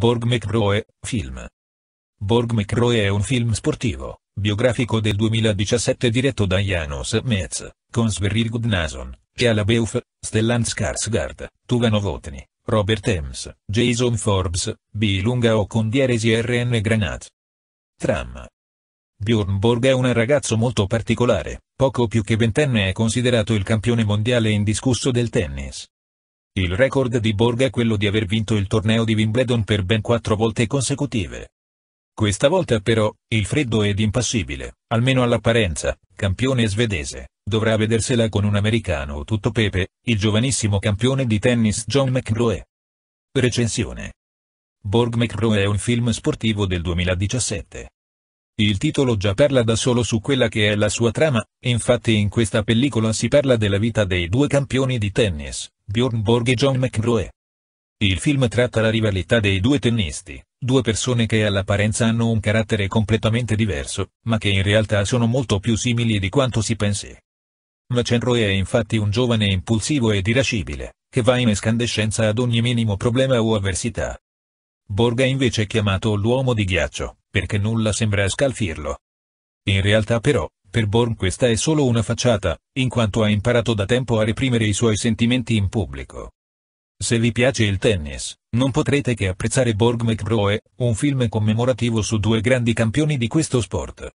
Borg McRoe, film. Borg McRoe è un film sportivo, biografico del 2017 diretto da Janos Metz, con Sverrir Gudnason, Shia Beuf, Stellan Skarsgård, Tuva Novotny, Robert Ems, Jason Forbes, B. Lunga o con Dieresi RN Granat. Tram. Bjorn Borg è un ragazzo molto particolare, poco più che ventenne è considerato il campione mondiale indiscusso del tennis. Il record di Borg è quello di aver vinto il torneo di Wimbledon per ben quattro volte consecutive. Questa volta però, il freddo ed impassibile, almeno all'apparenza, campione svedese, dovrà vedersela con un americano tutto pepe, il giovanissimo campione di tennis John McEnroe. Recensione Borg McEnroe è un film sportivo del 2017. Il titolo già parla da solo su quella che è la sua trama, infatti in questa pellicola si parla della vita dei due campioni di tennis, Bjorn Borg e John McEnroe. Il film tratta la rivalità dei due tennisti, due persone che all'apparenza hanno un carattere completamente diverso, ma che in realtà sono molto più simili di quanto si pensi. McEnroe è infatti un giovane impulsivo ed irascibile, che va in escandescenza ad ogni minimo problema o avversità. Borg è invece chiamato l'uomo di ghiaccio, perché nulla sembra scalfirlo. In realtà però, per Born questa è solo una facciata, in quanto ha imparato da tempo a reprimere i suoi sentimenti in pubblico. Se vi piace il tennis, non potrete che apprezzare Borg McBroe, un film commemorativo su due grandi campioni di questo sport.